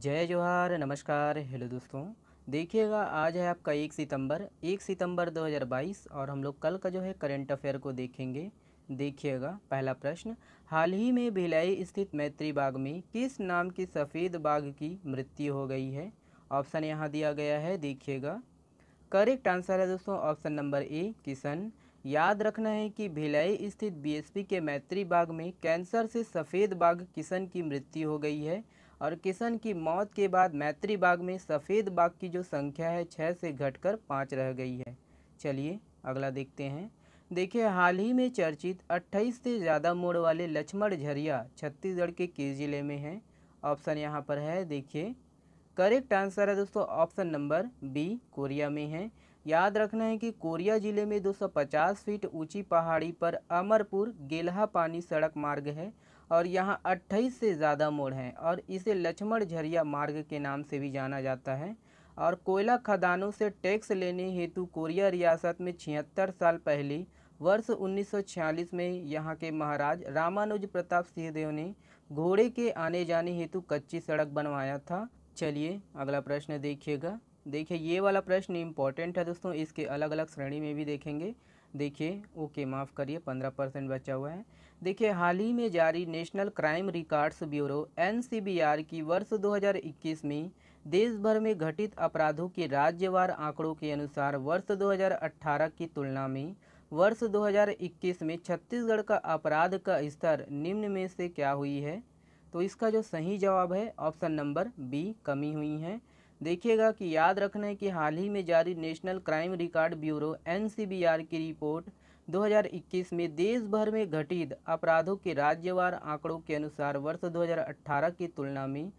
जय जोहार नमस्कार हेलो दोस्तों देखिएगा आज है आपका एक सितंबर एक सितंबर 2022 और हम लोग कल का जो है करंट अफेयर को देखेंगे देखिएगा पहला प्रश्न हाल ही में भिलाई स्थित मैत्री बाग में किस नाम की सफ़ेद बाघ की मृत्यु हो गई है ऑप्शन यहाँ दिया गया है देखिएगा करेक्ट आंसर है दोस्तों ऑप्शन नंबर ए किशन याद रखना है कि भिलाई स्थित बी के मैत्री बाग में कैंसर से सफ़ेद बाघ किशन की मृत्यु हो गई है और किशन की मौत के बाद मैत्री बाग में सफ़ेद बाग की जो संख्या है छः से घटकर पाँच रह गई है चलिए अगला देखते हैं देखिए हाल ही में चर्चित 28 से ज़्यादा मोड़ वाले लक्ष्मण झरिया छत्तीसगढ़ के किस जिले में है ऑप्शन यहाँ पर है देखिए करेक्ट आंसर है दोस्तों ऑप्शन नंबर बी कोरिया में है याद रखना है कि कोरिया जिले में 250 फीट ऊंची पहाड़ी पर अमरपुर गेलहा पानी सड़क मार्ग है और यहाँ 28 से ज़्यादा मोड़ हैं और इसे लक्ष्मण झरिया मार्ग के नाम से भी जाना जाता है और कोयला खदानों से टैक्स लेने हेतु कोरिया रियासत में छिहत्तर साल पहले वर्ष 1946 में यहाँ के महाराज रामानुज प्रताप सिंहदेव ने घोड़े के आने जाने हेतु कच्ची सड़क बनवाया था चलिए अगला प्रश्न देखिएगा देखिए ये वाला प्रश्न इम्पॉर्टेंट है दोस्तों इसके अलग अलग श्रेणी में भी देखेंगे देखिए ओके माफ़ करिए पंद्रह परसेंट बचा हुआ है देखिए हाल ही में जारी national Crime Records Bureau N की वर्ष 2021 में देश भर में घटित अपराधों के राज्यवार आंकड़ों के अनुसार वर्ष 2018 की तुलना में वर्ष 2021 में छत्तीसगढ़ का अपराध का स्तर निम्न में से क्या हुई है तो इसका जो सही जवाब है ऑप्शन नंबर बी कमी हुई है देखिएगा कि याद रखना है कि हाल ही में जारी national crime record bureau N की रिपोर्ट 2021 में देश भर में घटित अपराधों के राज्यवार आंकड़ों के अनुसार वर्ष 2018 की तुलना में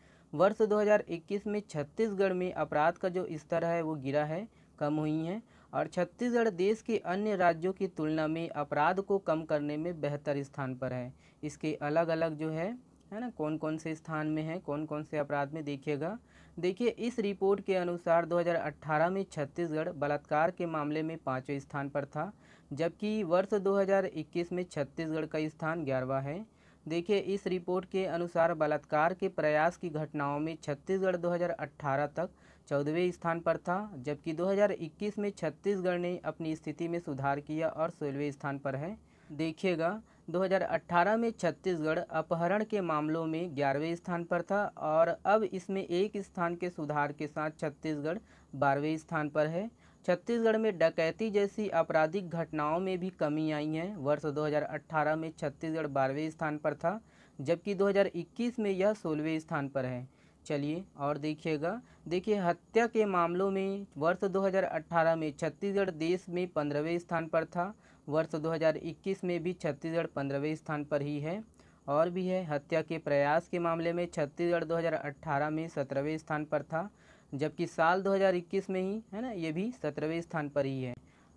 वर्ष 2021 में छत्तीसगढ़ में अपराध का जो स्तर है वो गिरा है कम हुई है और छत्तीसगढ़ देश के अन्य राज्यों की तुलना में अपराध को कम करने में बेहतर स्थान पर है इसके अलग अलग जो है है ना कौन कौन से स्थान में है कौन कौन से अपराध में देखिएगा देखिए इस रिपोर्ट के अनुसार 2018 में छत्तीसगढ़ बलात्कार के मामले में पाँचवें स्थान पर था जबकि वर्ष 2021 में छत्तीसगढ़ का स्थान ग्यारहवा है देखिए इस रिपोर्ट के अनुसार बलात्कार के प्रयास की घटनाओं में छत्तीसगढ़ 2018 तक चौदहवें स्थान पर था जबकि 2021 में छत्तीसगढ़ ने अपनी स्थिति में सुधार किया और सोलहवें स्थान पर है देखिएगा 2018 में छत्तीसगढ़ अपहरण के मामलों में ग्यारहवें स्थान पर था और अब इसमें एक स्थान के सुधार के साथ छत्तीसगढ़ बारहवें स्थान पर है छत्तीसगढ़ में डकैती जैसी आपराधिक घटनाओं में भी कमी आई है वर्ष 2018 में छत्तीसगढ़ बारहवें स्थान पर था जबकि 2021 में यह सोलहवें स्थान पर है चलिए और देखिएगा देखिए हत्या के मामलों में वर्ष 2018 में छत्तीसगढ़ देश में पंद्रहवें स्थान पर था वर्ष 2021 में भी छत्तीसगढ़ पंद्रहवें स्थान पर ही है और भी है हत्या के प्रयास के मामले में छत्तीसगढ़ 2018 में सत्रहवें स्थान पर था जबकि साल 2021 में ही है ना ये भी सत्रहवें स्थान पर ही है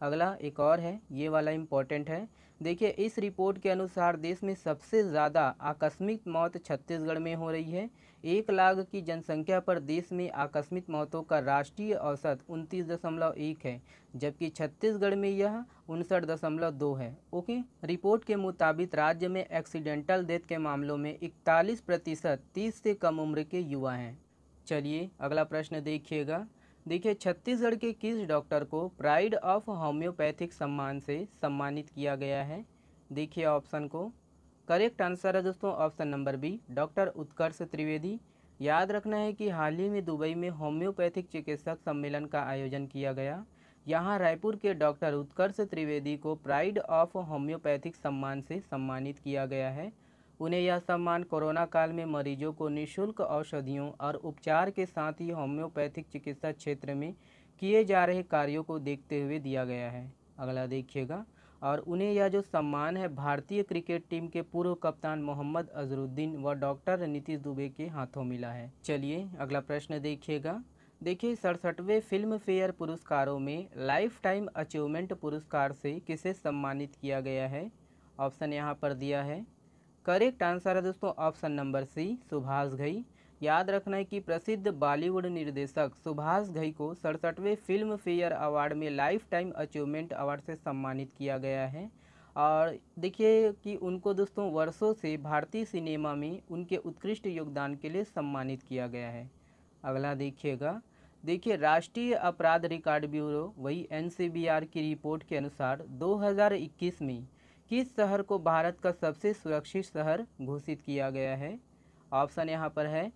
अगला एक और है ये वाला इम्पोर्टेंट है देखिए इस रिपोर्ट के अनुसार देश में सबसे ज़्यादा आकस्मिक मौत छत्तीसगढ़ में हो रही है एक लाख की जनसंख्या पर देश में आकस्मिक मौतों का राष्ट्रीय औसत उनतीस दशमलव एक है जबकि छत्तीसगढ़ में यह उनसठ दशमलव दो है ओके रिपोर्ट के मुताबिक राज्य में एक्सीडेंटल डेथ के मामलों में इकतालीस प्रतिशत तीस से कम उम्र के युवा हैं चलिए अगला प्रश्न देखिएगा देखिए छत्तीसगढ़ के किस डॉक्टर को प्राइड ऑफ होम्योपैथिक सम्मान से सम्मानित किया गया है देखिए ऑप्शन को करेक्ट आंसर है दोस्तों option number B doctor Utkarsh Trivedi याद रखना है कि हाल ही में दुबई में होम्योपैथिक चिकित्सक सम्मेलन का आयोजन किया गया यहाँ रायपुर के डॉक्टर उत्कर्ष त्रिवेदी को प्राइड ऑफ होम्योपैथिक सम्मान से सम्मानित किया गया है उन्हें यह सम्मान कोरोना काल में मरीजों को निशुल्क औषधियों और उपचार के साथ ही होम्योपैथिक चिकित्सा क्षेत्र में किए जा रहे कार्यों को देखते हुए दिया गया है अगला देखिएगा और उन्हें यह जो सम्मान है भारतीय क्रिकेट टीम के पूर्व कप्तान मोहम्मद अजरुद्दीन व डॉक्टर नीतीश दुबे के हाथों मिला है चलिए अगला प्रश्न देखिएगा देखिए सड़सठवें फिल्म फेयर पुरस्कारों में लाइफ टाइम अचीवमेंट पुरस्कार से किसे सम्मानित किया गया है ऑप्शन यहाँ पर दिया है करेक्ट आंसर है दोस्तों option number C Subhash Ghai याद रखना है कि प्रसिद्ध बॉलीवुड निर्देशक सुभाष घई को सड़सठवें फिल्म फेयर अवार्ड में लाइफ टाइम अचीवमेंट अवार्ड से सम्मानित किया गया है और देखिए कि उनको दोस्तों वर्षों से भारतीय सिनेमा में उनके उत्कृष्ट योगदान के लिए सम्मानित किया गया है अगला देखिएगा देखिए राष्ट्रीय अपराध रिकॉर्ड ब्यूरो वही एनसीबीआर की रिपोर्ट के अनुसार 2021 में किस शहर को भारत का सबसे सुरक्षित शहर घोषित किया गया है ऑप्शन यहाँ पर है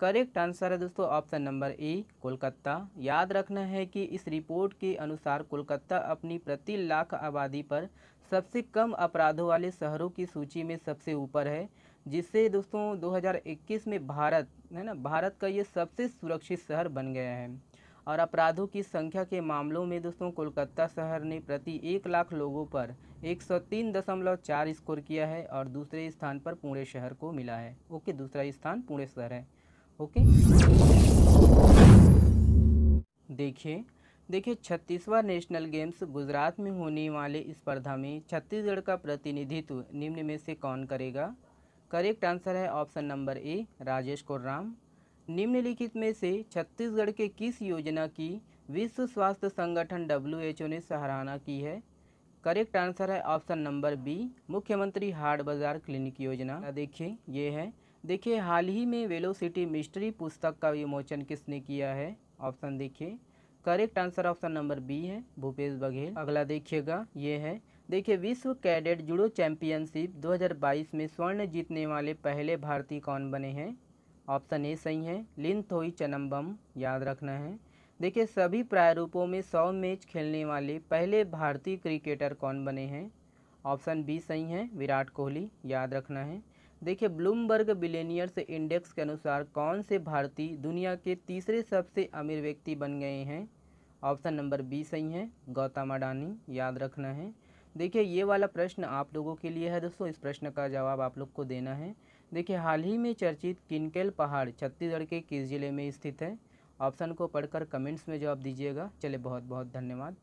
करेक्ट आंसर है दोस्तों ऑप्शन नंबर ए कोलकाता याद रखना है कि इस रिपोर्ट के अनुसार कोलकाता अपनी प्रति लाख आबादी पर सबसे कम अपराधों वाले शहरों की सूची में सबसे ऊपर है जिससे दोस्तों 2021 में भारत है ना भारत का ये सबसे सुरक्षित शहर बन गया है और अपराधों की संख्या के मामलों में दोस्तों कोलकाता शहर ने प्रति एक लाख लोगों पर चार स्कोर किया है और दूसरे स्थान पर पुणे शहर को मिला है ओके दूसरा स्थान पुणे शहर है ओके देखिए देखिए छत्तीसवां नेशनल गेम्स गुजरात में होने वाले स्पर्धा में छत्तीसगढ़ का प्रतिनिधित्व निम्न में से कौन करेगा करेक्ट आंसर है option number A Rajesh Korram निम्नलिखित में से छत्तीसगढ़ के किस योजना की विश्व स्वास्थ्य संगठन डब्ल्यू ने सराहना की है करेक्ट आंसर है ऑप्शन नंबर बी मुख्यमंत्री हाट बाज़ार क्लिनिक योजना देखिए ये है देखिए हाल ही में वेलोसिटी मिस्ट्री पुस्तक का विमोचन किसने किया है ऑप्शन देखिए correct answer option number B है भूपेश बघेल अगला देखिएगा ये है देखिए विश्व कैडेट जुडो चैंपियनशिप 2022 में स्वर्ण जीतने वाले पहले भारतीय कौन बने हैं ऑप्शन ए सही है थोई चनम्बम याद रखना है देखिए सभी प्रारूपों में सौ मैच खेलने वाले पहले भारतीय क्रिकेटर कौन बने हैं ऑप्शन बी सही है विराट कोहली याद रखना है देखिए ब्लूमबर्ग बिलेनियर्स इंडेक्स के अनुसार कौन से भारतीय दुनिया के तीसरे सबसे अमीर व्यक्ति बन गए हैं ऑप्शन नंबर बी सही है गौतम अडानी याद रखना है देखिए ये वाला प्रश्न आप लोगों के लिए है दोस्तों इस प्रश्न का जवाब आप लोग को देना है देखिए हाल ही में चर्चित किनकेल पहाड़ छत्तीसगढ़ के किस ज़िले में स्थित है ऑप्शन को पढ़कर कमेंट्स में जवाब दीजिएगा चले बहुत बहुत धन्यवाद